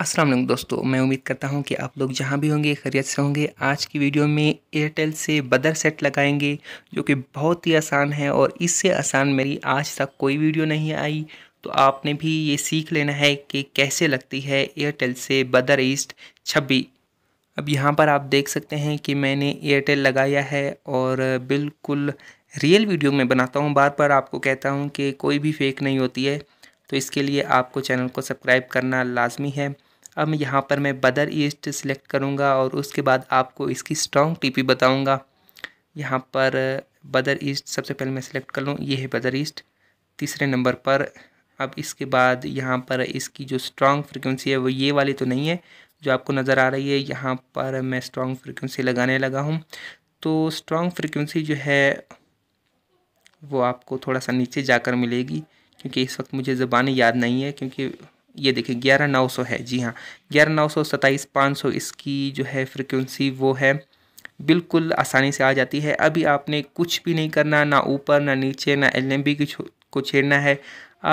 वालेकुम दोस्तों मैं उम्मीद करता हूं कि आप लोग जहां भी होंगे खैरियत से होंगे आज की वीडियो में एयरटेल से बदर सेट लगाएंगे जो कि बहुत ही आसान है और इससे आसान मेरी आज तक कोई वीडियो नहीं आई तो आपने भी ये सीख लेना है कि कैसे लगती है एयरटेल से बदर ईस्ट छब्बी अब यहाँ पर आप देख सकते हैं कि मैंने एयरटेल लगाया है और बिल्कुल रियल वीडियो में बनाता हूँ बार बार आपको कहता हूँ कि कोई भी फेक नहीं होती है तो इसके लिए आपको चैनल को सब्सक्राइब करना लाजमी है अब यहाँ पर मैं बदर ईस्ट सिलेक्ट करूँगा और उसके बाद आपको इसकी स्ट्रॉन्ग टीपी बताऊँगा यहाँ पर बदर ईस्ट सबसे पहले मैं सिलेक्ट कर लूँ ये है बदर ईस्ट तीसरे नंबर पर अब इसके बाद यहाँ पर इसकी जो स्ट्रॉन्ग फ्रिक्वेंसी है वो ये वाली तो नहीं है जो आपको नज़र आ रही है यहाँ पर मैं स्ट्रॉन्ग फ्रिक्वेंसी लगाने लगा हूँ तो स्ट्रॉन्ग फ्रिक्वेंसी जो है वो आपको थोड़ा सा नीचे जाकर मिलेगी क्योंकि इस वक्त मुझे ज़बान याद नहीं है क्योंकि ये देखिए ग्यारह नौ सौ है जी हाँ ग्यारह नौ सौ सत्ताईस पाँच सौ इसकी जो है फ्रिक्वेंसी वो है बिल्कुल आसानी से आ जाती है अभी आपने कुछ भी नहीं करना ना ऊपर ना नीचे ना एल एम बी की को छेड़ना है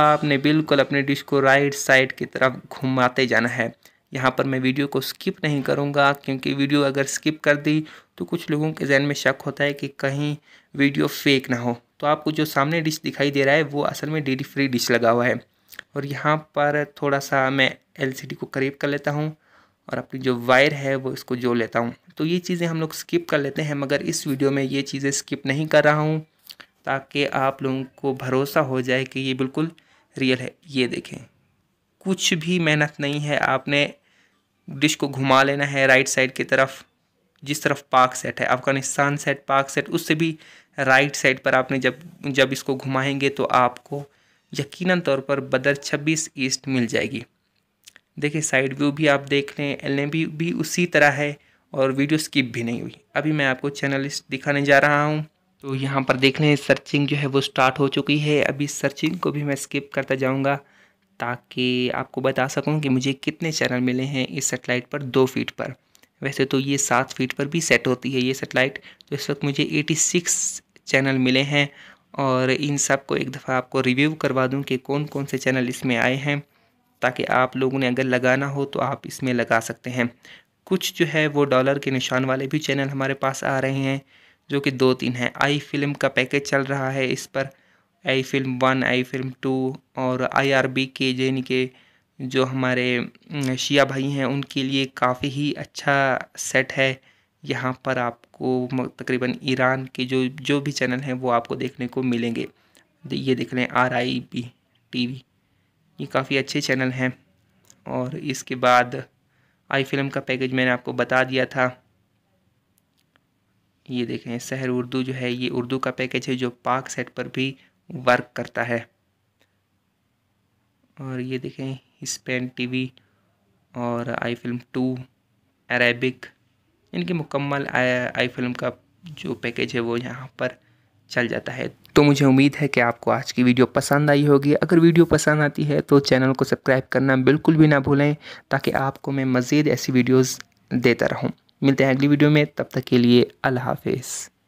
आपने बिल्कुल अपने डिश को राइट साइड की तरफ घुमाते जाना है यहाँ पर मैं वीडियो को स्किप नहीं करूँगा क्योंकि वीडियो अगर स्किप कर दी तो कुछ लोगों के जहन में शक होता है कि कहीं वीडियो फेक ना हो तो आपको जो सामने डिश दिखाई दे रहा है वो असल में डी फ्री डिश लगा हुआ है और यहाँ पर थोड़ा सा मैं एल को करीब कर लेता हूँ और अपनी जो वायर है वो इसको जोड़ लेता हूँ तो ये चीज़ें हम लोग स्किप कर लेते हैं मगर इस वीडियो में ये चीज़ें स्किप नहीं कर रहा हूँ ताकि आप लोगों को भरोसा हो जाए कि ये बिल्कुल रियल है ये देखें कुछ भी मेहनत नहीं है आपने डिश को घुमा लेना है राइट साइड की तरफ जिस तरफ पाक सेट है अफगानिस्तान सेट पाक सेट उससे भी राइट साइड पर आपने जब जब इसको घुमाएंगे तो आपको यकीन तौर पर बदर 26 ईस्ट मिल जाएगी देखिए साइड व्यू भी आप देख लें एल भी, भी उसी तरह है और वीडियो स्किप भी नहीं हुई अभी मैं आपको चैनल दिखाने जा रहा हूँ तो यहाँ पर देख लें सर्चिंग जो है वो स्टार्ट हो चुकी है अभी सर्चिंग को भी मैं स्किप करता जाऊँगा ताकि आपको बता सकूं कि मुझे कितने चैनल मिले हैं इस सेटेलाइट पर दो फीट पर वैसे तो ये सात फीट पर भी सेट होती है ये सेटेलाइट तो इस वक्त मुझे 86 चैनल मिले हैं और इन सब को एक दफ़ा आपको रिव्यू करवा दूं कि कौन कौन से चैनल इसमें आए हैं ताकि आप लोगों ने अगर लगाना हो तो आप इसमें लगा सकते हैं कुछ जो है वो डॉलर के निशान वाले भी चैनल हमारे पास आ रहे हैं जो कि दो तीन हैं आई फिल्म का पैकेज चल रहा है इस पर I film one I film two और आई आर बी के जे के जो हमारे शिया भाई हैं उनके लिए काफ़ी ही अच्छा सेट है यहाँ पर आपको तकरीबन ईरान के जो जो भी चैनल हैं वो आपको देखने को मिलेंगे ये देख लें R I B T V ये काफ़ी अच्छे चैनल हैं और इसके बाद आई फिल्म का पैकेज मैंने आपको बता दिया था ये देखें सहर उर्दू जो है ये उर्दू का पैकेज है जो पाक सेट पर भी वर्क करता है और ये देखें स्पेन टीवी और आई फिल्म टू अरेबिक इनकी मुकम्मल आई फिल्म का जो पैकेज है वो यहाँ पर चल जाता है तो मुझे उम्मीद है कि आपको आज की वीडियो पसंद आई होगी अगर वीडियो पसंद आती है तो चैनल को सब्सक्राइब करना बिल्कुल भी ना भूलें ताकि आपको मैं मज़ीद ऐसी वीडियोस देता रहूं मिलते हैं अगली वीडियो में तब तक के लिए अल्लाह हाफिज़